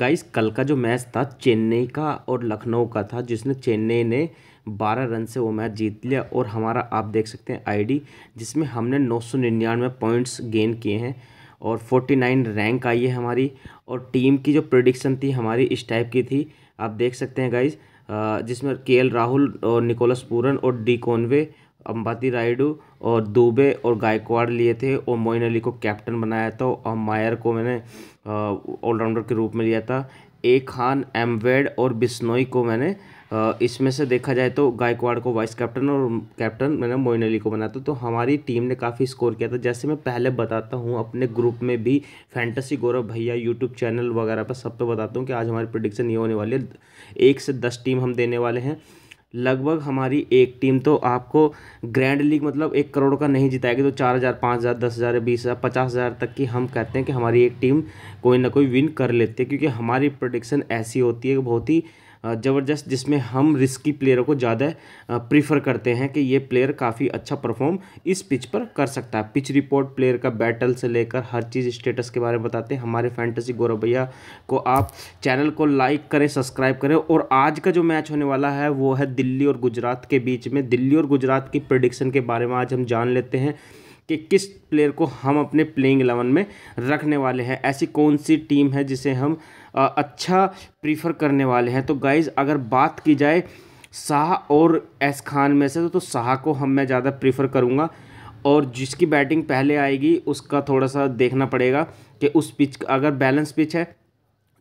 guys कल का जो मैच था चेन्नई का और लखनऊ का था जिसने चेन्नई ने बारह रन से वो मैच जीत लिया और हमारा आप देख सकते हैं आईडी जिसमें हमने नौ सौ निन्यानवे पॉइंट्स गेन किए हैं और 49 नाइन रैंक आई है हमारी और टीम की जो प्रडिक्शन थी हमारी इस टाइप की थी आप देख सकते हैं गाइज जिसमें के राहुल और निकोलस पूरन और डी कॉनवे अंबाती रायडू और दुबे और गायकवाड़ लिए थे और मोइन अली को कैप्टन बनाया था और मायर को मैंने ऑलराउंडर के रूप में लिया था ए खान एमवेड और बिश्नोई को मैंने इसमें से देखा जाए तो गायकवाड़ को वाइस कैप्टन और कैप्टन मैंने मोइन अली को बनाया था तो हमारी टीम ने काफ़ी स्कोर किया था जैसे मैं पहले बताता हूँ अपने ग्रुप में भी फैंटेसी गौरव भैया यूट्यूब चैनल वगैरह पर सब पे बताता हूँ कि आज हमारी प्रडिक्शन ये होने वाली है एक से दस टीम हम देने वाले हैं लगभग हमारी एक टीम तो आपको ग्रैंड लीग मतलब एक करोड़ का नहीं जिताएगी तो चार हज़ार पाँच हज़ार दस हज़ार बीस हज़ार पचास हज़ार तक की हम कहते हैं कि हमारी एक टीम कोई ना कोई विन कर लेती है क्योंकि हमारी प्रोडिक्शन ऐसी होती है कि बहुत ही ज़बरदस्त जिसमें हम रिस्की प्लेयरों को ज़्यादा प्रीफर करते हैं कि ये प्लेयर काफ़ी अच्छा परफॉर्म इस पिच पर कर सकता है पिच रिपोर्ट प्लेयर का बैटल से लेकर हर चीज़ स्टेटस के बारे में बताते हैं हमारे फैंटेसी गौरव भैया को आप चैनल को लाइक करें सब्सक्राइब करें और आज का जो मैच होने वाला है वो है दिल्ली और गुजरात के बीच में दिल्ली और गुजरात की प्रडिक्शन के बारे में आज हम जान लेते हैं कि किस प्लेयर को हम अपने प्लेइंग एलेवन में रखने वाले हैं ऐसी कौन सी टीम है जिसे हम अच्छा प्रीफर करने वाले हैं तो गाइज़ अगर बात की जाए शाह और एस खान में से तो, तो शाह को हम मैं ज़्यादा प्रीफर करूँगा और जिसकी बैटिंग पहले आएगी उसका थोड़ा सा देखना पड़ेगा कि उस पिच अगर बैलेंस पिच है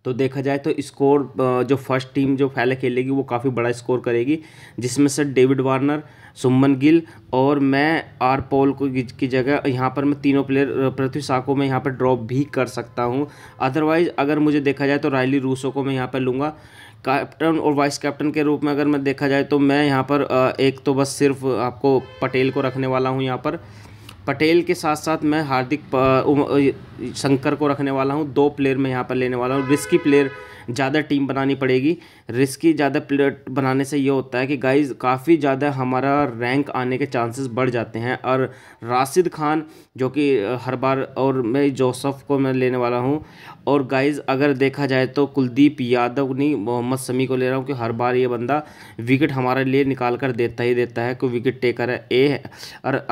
तो देखा जाए तो स्कोर जो फर्स्ट टीम जो पहले खेलेगी वो काफ़ी बड़ा स्कोर करेगी जिसमें sir David Warner Shubman Gill और मैं आर पॉल को की जगह यहाँ पर मैं तीनों प्लेयर पृथ्वी शाह को मैं यहाँ पर ड्रॉप भी कर सकता हूँ अदरवाइज़ अगर मुझे देखा जाए तो रायली रूसो को मैं यहाँ पर लूँगा कैप्टन और वाइस कैप्टन के रूप में अगर मैं देखा जाए तो मैं यहाँ पर एक तो बस सिर्फ आपको पटेल को रखने वाला हूँ यहाँ पर पटेल के साथ साथ मैं हार्दिक शंकर को रखने वाला हूँ दो प्लेयर मैं यहाँ पर लेने वाला हूँ रिस्की प्लेयर ज़्यादा टीम बनानी पड़ेगी रिस्की ज़्यादा प्लेयर बनाने से ये होता है कि गाइस काफ़ी ज़्यादा हमारा रैंक आने के चांसेस बढ़ जाते हैं और राशिद खान जो कि हर बार और मैं जोसफ को मैं लेने वाला हूँ और गाइस अगर देखा जाए तो कुलदीप यादव नहीं मोहम्मद समी को ले रहा हूँ कि हर बार ये बंदा विकेट हमारे लिए निकाल कर देता ही देता है कोई विकेट टेकर है ए है और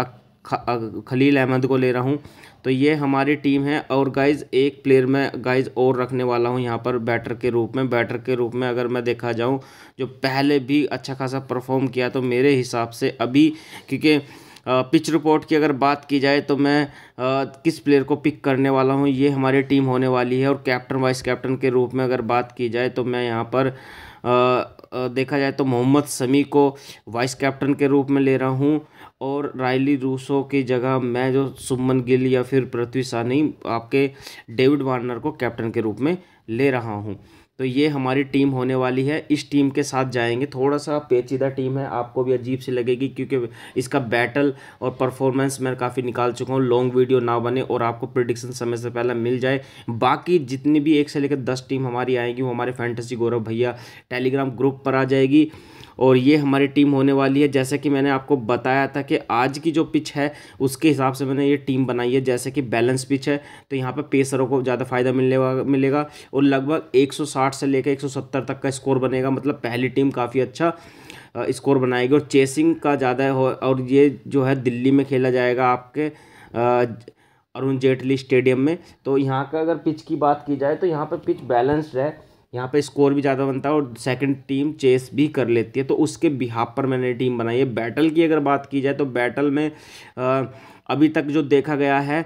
खलील अहमद को ले रहा हूँ तो ये हमारी टीम है और गाइज एक प्लेयर मैं गाइज और रखने वाला हूँ यहाँ पर बैटर के रूप में बैटर के रूप में अगर मैं देखा जाऊँ जो पहले भी अच्छा खासा परफॉर्म किया तो मेरे हिसाब से अभी क्योंकि पिच रिपोर्ट की अगर बात की जाए तो मैं आ, किस प्लेयर को पिक करने वाला हूँ ये हमारी टीम होने वाली है और कैप्टन वाइस कैप्टन के रूप में अगर बात की जाए तो मैं यहाँ पर आ, देखा जाए तो मोहम्मद समी को वाइस कैप्टन के रूप में ले रहा हूँ और रायली रूसो की जगह मैं जो सुमन गिल या फिर पृथ्वी शाह नहीं आपके डेविड वार्नर को कैप्टन के रूप में ले रहा हूँ तो ये हमारी टीम होने वाली है इस टीम के साथ जाएंगे थोड़ा सा पेचीदा टीम है आपको भी अजीब सी लगेगी क्योंकि इसका बैटल और परफॉर्मेंस मैं काफ़ी निकाल चुका हूँ लॉन्ग वीडियो ना बने और आपको प्रिडिक्शन समय से पहले मिल जाए बाकी जितनी भी एक से लेकर दस टीम हमारी आएगी वो हमारे फैंटेसी गौरव भैया टेलीग्राम ग्रुप पर आ जाएगी और ये हमारी टीम होने वाली है जैसे कि मैंने आपको बताया था कि आज की जो पिच है उसके हिसाब से मैंने ये टीम बनाई है जैसे कि बैलेंस पिच है तो यहाँ पर पेसरों को ज़्यादा फ़ायदा मिलने मिलेगा और लगभग एक से लेकर एक तक का स्कोर बनेगा मतलब पहली टीम काफ़ी अच्छा स्कोर बनाएगी और चेसिंग का ज़्यादा हो और ये जो है दिल्ली में खेला जाएगा आपके अरुण जेटली स्टेडियम में तो यहाँ का अगर पिच की बात की जाए तो यहाँ पर पिच बैलेंस्ड है यहाँ पे स्कोर भी ज़्यादा बनता है और सेकंड टीम चेस भी कर लेती है तो उसके बिहाब पर मैंने टीम बनाई है बैटल की अगर बात की जाए तो बैटल में अभी तक जो देखा गया है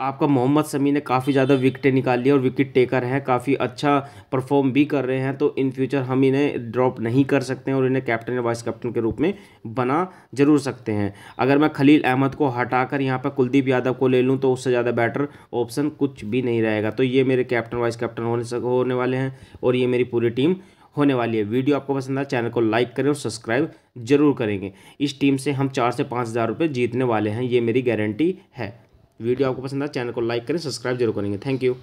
आपका मोहम्मद समी ने काफ़ी ज़्यादा विकटें निकाली और विकेट टेकर हैं काफ़ी अच्छा परफॉर्म भी कर रहे हैं तो इन फ्यूचर हम इन्हें ड्रॉप नहीं कर सकते हैं और इन्हें कैप्टन या वाइस कैप्टन के रूप में बना जरूर सकते हैं अगर मैं खलील अहमद को हटाकर यहाँ पर कुलदीप यादव को ले लूँ तो उससे ज़्यादा बेटर ऑप्शन कुछ भी नहीं रहेगा तो ये मेरे कैप्टन वाइस कैप्टन होने होने वाले हैं और ये मेरी पूरी टीम होने वाली है वीडियो आपको पसंद आए चैनल को लाइक करें और सब्सक्राइब जरूर करेंगे इस टीम से हम चार से पाँच हज़ार रुपये जीतने वाले हैं ये मेरी गारंटी है वीडियो आपको पसंद आया चैनल को लाइक करें सब्सक्राइब जरूर करेंगे थैंक यू